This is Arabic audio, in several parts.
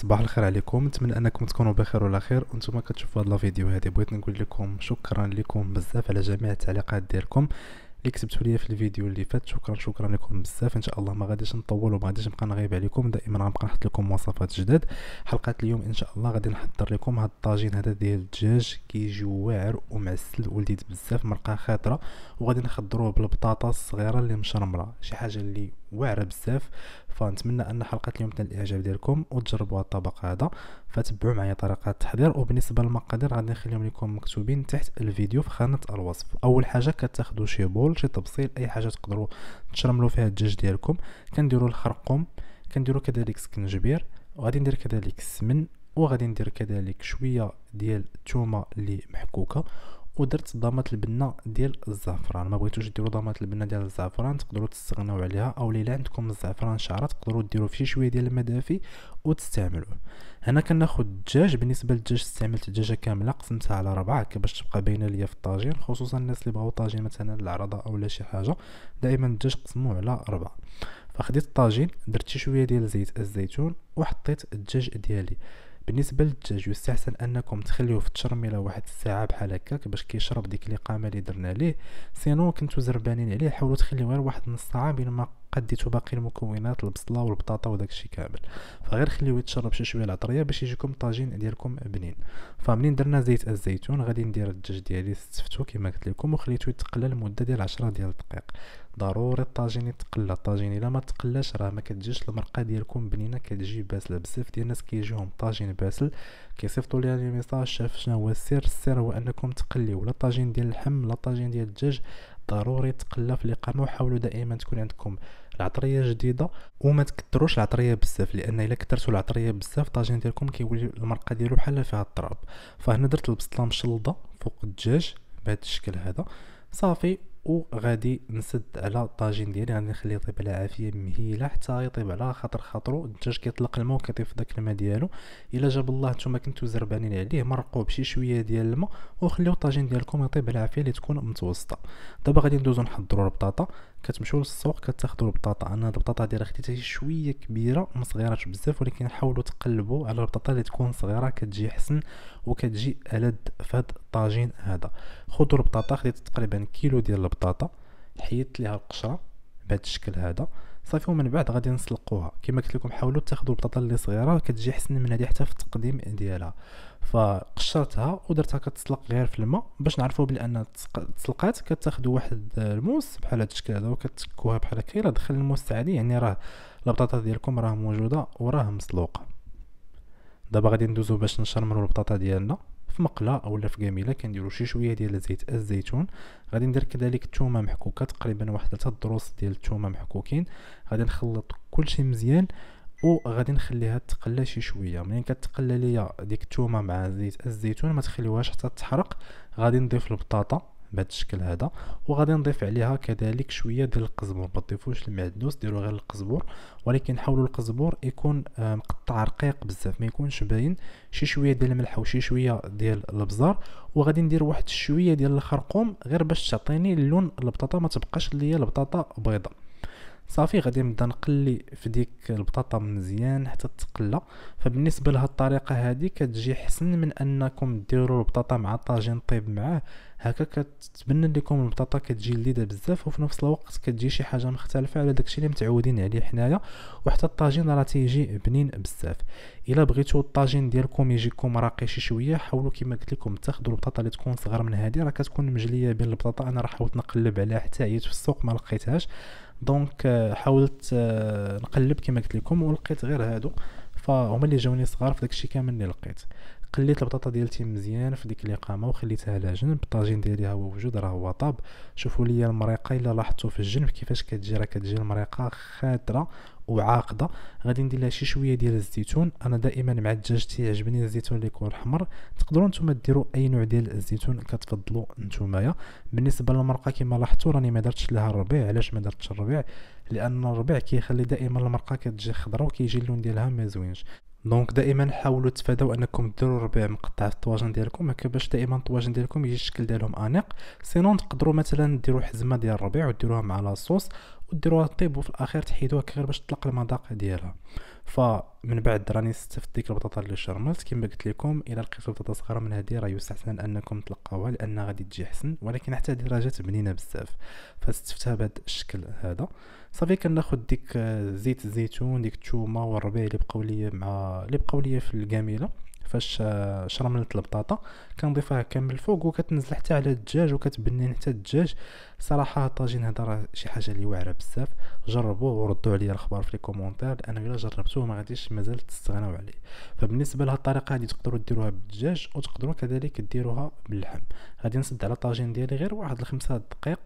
صباح الخير عليكم نتمنى انكم تكونوا بخير وعلى خير وانتم كتشوفوا هذا الفيديو هذه بغيت نقول لكم شكرا لكم بزاف على جميع التعليقات ديالكم اللي كتبتوا لي في الفيديو اللي فات شكرا شكرا لكم بزاف ان شاء الله ما غاديش نطول وما غاديش نبقى نغيب عليكم دائما غنبقى نحط لكم وصفات جداد حلقه اليوم ان شاء الله غادي نحضر لكم هاد الطاجين هذا ديال الدجاج كيجي واعر ومعسل ولذيذ بزاف مرقه خاطره وغادي نخضروه بالبطاطا الصغيره اللي مشرمره شي حاجه اللي واعره بزاف فنتمنى ان حلقه اليوم تنال الاعجاب ديالكم وتجربوا الطبق هذا فتبعوا معايا طريقه التحضير وبالنسبه للمقادير غادي نخليهم لكم مكتوبين تحت الفيديو في خانه الوصف اول حاجه كتاخذوا شي بول شي تبصيل اي حاجه تقدروا تشرملوا فيها الدجاج ديالكم كنديروا الخرقوم كنديروا كذلك سكنجبير وغادي ندير كذلك السمن وغادي ندير كذلك شويه ديال الثومه اللي محكوكه ودرت ضامات البنه ديال الزعفران ما بغيتوش ديروا ضامات البنه ديال الزعفران تقدروا تستغناو عليها او الا عندكم الزعفران شعره تقدروا ديروا فيه شويه ديال الماء دافي وتستعملوه هنا كناخذ الدجاج بالنسبه للدجاج استعملت الدجاجه كامله قسمتها على ربعه باش تبقى باينه ليا في الطاجين خصوصا الناس اللي بغاو طاجين مثلا العرضه لا شي حاجه دائما الدجاج قسموه على ربعه فخديت الطاجين درت شويه ديال زيت الزيتون وحطيت الدجاج ديالي بالنسبه للدجاج يستحسن انكم تخليوه في التشرميله واحد الساعه بحال هكاك باش كيشرب ديك الاقامه اللي درنا ليه سينو كنتو زربانين عليه حاولوا تخليوه غير واحد نص ساعه بين ما قديتو باقي المكونات البصله والبطاطا وداكشي كامل فغير خليوه يتشرب شي شويه العطريه باش يجيكم الطاجين ديالكم بنين فمنين درنا زيت الزيتون غادي ندير الدجاج ديالي ستفتو كما قلت لكم وخليته يتقلى لمده ديال 10 ديال الدقائق ضروري الطاجين يتقلى الطاجين الا ما تقلاش راه ما كتجيش المرقه ديالكم بنينه كتجي باسله بزاف ديال الناس كيجيهم طاجين باسل كيصيفطوا لي لي ميساج شاف شنو هو السر السر هو انكم تقليو لا طاجين ديال اللحم لا طاجين ديال الدجاج ضروري تقلا في الاقامه وحاولوا دائما تكون عندكم العطريه جديده وما تكثروش العطريه بزاف لان الا كثرتوا العطريه بزاف الطاجين ديالكم كيولي المرقه ديالو بحال فيها التراب فهنا درت البسطه مشلضه فوق الدجاج بهذا الشكل هذا صافي وغادي نسد على الطاجين ديالي غادي نخليه يطيب على عافيه مهيله حتى يطيب على خاطر خاطرو الدجاج كيطلق الماء وكيطيب في داك الماء ديالو الا جاب الله نتوما كنتو زربانين عليه مرقوه بشي شويه ديال الماء وخليو الطاجين ديالكم يطيب على عافيه اللي تكون متوسطه دابا غادي ندوزو نحضروا البطاطا كتمشيو للسوق كتاخذوا البطاطا انا هاد البطاطا ديال اختي شويه كبيره ما صغيراتش بزاف ولكن حاولوا تقلبوا على البطاطا اللي تكون صغيره كتجي حسن وكتجي الد في هاد الطاجين هذا خذوا البطاطا خديت تقريبا كيلو ديال البطاطا حيدت ليها القشره بهذا الشكل هذا صافي ومن بعد غادي نسلقوها كما قلت لكم حاولوا تاخذوا البطاطا اللي صغيره كتجي احسن من هذه حتى في التقديم ديالها فقشرتها ودرتها كتسلق غير في الماء باش نعرفوا بان تسلقات كتاخذوا واحد الموس بحال هذا الشكل هذا وكتكوها بحال هكا الا دخل الموس عادي يعني راه البطاطا ديالكم راه موجوده وراه مسلوقه دابا غادي ندوزو باش نشرملو البطاطا ديالنا في مقله اولا في جميله كنديروا شي شويه ديال زيت الزيتون غادي ندير كذلك الثومه محكوكه تقريبا واحد 3 دروس ديال الثومه محكوكين غادي نخلط كلشي مزيان وغادي نخليها تقلى شي شويه منين كتقلى ليا ديك الثومه مع زيت الزيتون ما تخليوهاش حتى تحرق غادي نضيف البطاطا بهذا الشكل هذا وغادي نضيف عليها كذلك شويه ديال القزبر ما تضيفوش المعدنوس ديروا غير القزبر ولكن حاولوا القزبر يكون آه، مقطع رقيق بزاف ما يكونش باين شي شويه ديال الملح وشي شويه ديال البزار وغادي ندير واحد شويه ديال الخرقوم غير باش تعطيني اللون البطاطا ما تبقاش ليا البطاطا بيضاء صافي غادي نبدا نقلي في ديك البطاطا مزيان حتى تقلى فبالنسبه لهاد الطريقه هادي كتجي حسن من انكم ديروا البطاطا مع طاجين طيب معاه هكا كتبنى لكم البطاطا كتجي لذيذه بزاف وفي نفس الوقت كتجي شي حاجه مختلفه على داكشي اللي متعودين عليه حنايا وحتى الطاجين راه تيجي بنين بزاف الا بغيتو الطاجين ديالكم يجيكم راقي شي شويه حاولوا كما قلت لكم تاخذوا البطاطا اللي تكون صغر من هذه راه كتكون مجليه بين البطاطا انا راه حاولت نقلب عليها حتى عييت في السوق ما لقيتهاش دونك آه، حاولت آه، نقلب كما قلت لكم ولقيت غير هادو فهما اللي جاوني صغار في داكشي كامل اللي لقيت قليت البطاطا ديالتي مزيان في ديك الاقامه وخليتها على جنب الطاجين ديالي ها هو وجود راه هو طاب شوفوا لي المريقه الا لاحظتوا في الجنب كيفاش كتجي راه كتجي المريقه خادره وعاقده غادي ندير لها شي شويه ديال الزيتون انا دائما مع الدجاج تيعجبني الزيتون اللي يكون حمر تقدروا نتوما ديروا اي نوع ديال الزيتون كتفضلوا نتومايا بالنسبه للمرقه كما لاحظتوا راني ما درتش لها الربيع علاش ما درتش الربيع لان الربيع كيخلي دائما المرقه كتجي خضراء وكيجي اللون ديالها ما زوينش دونك دائما حاولوا تفادوا انكم ديروا ربيع مقطع في الطواجن ديالكم هكا باش دائما الطواجن ديالكم يجي الشكل ديالهم انيق سينون تقدروا مثلا ديروا حزمه ديال الربيع وديروها مع لاصوص وديروها طيب وفي الاخير تحيدوها غير باش تطلق المذاق ديالها فمن بعد راني استفدت ديك البطاطا اللي شرملت كما قلت لكم الا لقيتو بطاطا صغيره من هذه راه يستحسن انكم تلقاوها لان غادي تجي حسن ولكن حتى هذه راه جات بنينه بزاف فاستفتها بهذا الشكل هذا صافي كناخذ ديك زيت الزيتون ديك الثومه والربيع اللي بقاو ليا مع اللي بقاو ليا في الكاميله فاش شرملت البطاطا كنضيفها كامل الفوق وكتنزل حتى على الدجاج وكتبني حتى الدجاج صراحه الطاجين هذا راه شي حاجه اللي واعره بزاف جربوه وردوا عليا الاخبار في لي كومونتير لانه الا جربتوه ما غاديش مازال تستغناو عليه فبالنسبه لهذه الطريقه هذه تقدروا ديروها بالدجاج وتقدروا كذلك ديروها باللحم غادي نسد على الطاجين ديالي غير واحد الخمسة دقائق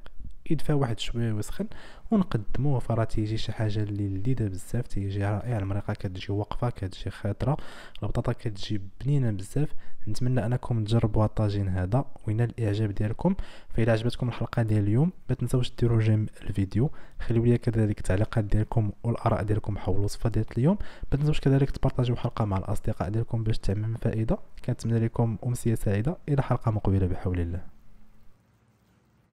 يدفى واحد شويه ويسخن ونقدموه فراه تيجي شي حاجه اللي لذيذه بزاف تيجي رائعه المريقه كتجي واقفه كتجي خاطره البطاطا كتجي بنينه بزاف نتمنى انكم تجربوا الطاجين هذا وينال الاعجاب ديالكم فاذا عجبتكم الحلقه ديال اليوم ما تنساوش ديروا جيم الفيديو خليو لي كذلك التعليقات ديالكم والاراء ديالكم حول الوصفه ديال اليوم ما تنساوش كذلك تبارطاجيو الحلقه مع الاصدقاء ديالكم باش تعمم الفائده كنتمنى لكم امسيه سعيده الى حلقه مقبله بحول الله